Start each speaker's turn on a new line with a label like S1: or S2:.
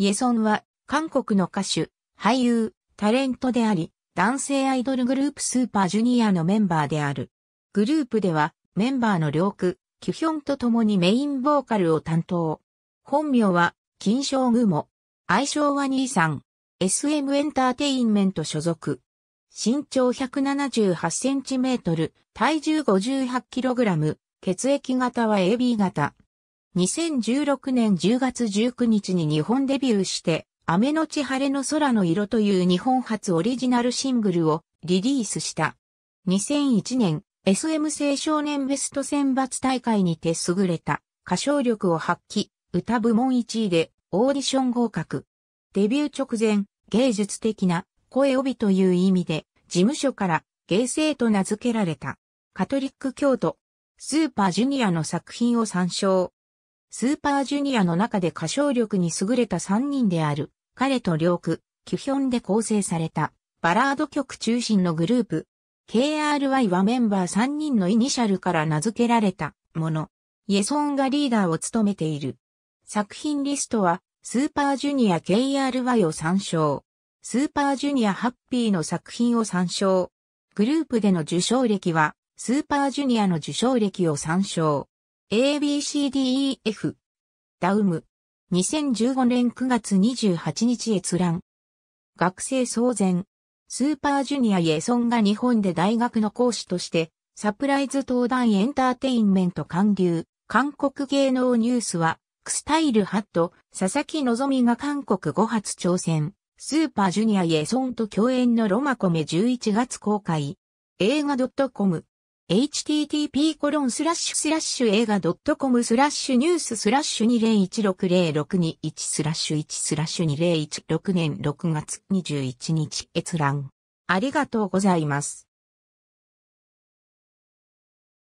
S1: イェソンは、韓国の歌手、俳優、タレントであり、男性アイドルグループスーパージュニアのメンバーである。グループでは、メンバーの両区、キュヒョンと共にメインボーカルを担当。本名は、金正モ。愛称は兄さん。SM エンターテインメント所属。身長178センチメートル、体重58キログラム、血液型は AB 型。2016年10月19日に日本デビューして、雨のち晴れの空の色という日本初オリジナルシングルをリリースした。2001年、SM 青少年ベスト選抜大会にて優れた歌唱力を発揮、歌部門1位でオーディション合格。デビュー直前、芸術的な声帯という意味で事務所から芸生と名付けられた。カトリック教徒、スーパージュニアの作品を参照。スーパージュニアの中で歌唱力に優れた3人である、彼と両区、キュヒョンで構成された、バラード曲中心のグループ。KRY はメンバー3人のイニシャルから名付けられたもの。イェソンがリーダーを務めている。作品リストは、スーパージュニア KRY を参照。スーパージュニアハッピーの作品を参照。グループでの受賞歴は、スーパージュニアの受賞歴を参照。ABCDEF。ダウム。2015年9月28日閲覧。学生騒然。スーパージュニアイエソンが日本で大学の講師として、サプライズ登壇エンターテインメント還流、韓国芸能ニュースは、クスタイルハット、佐々木希が韓国5発挑戦、スーパージュニアイエソンと共演のロマコメ11月公開、映画 .com http コロンスラッシュスラッシュ映画 .com スラッシュニューススラッシュ20160621スラッシュ1スラッシュ2016年6月21日閲覧。ありがとうございます。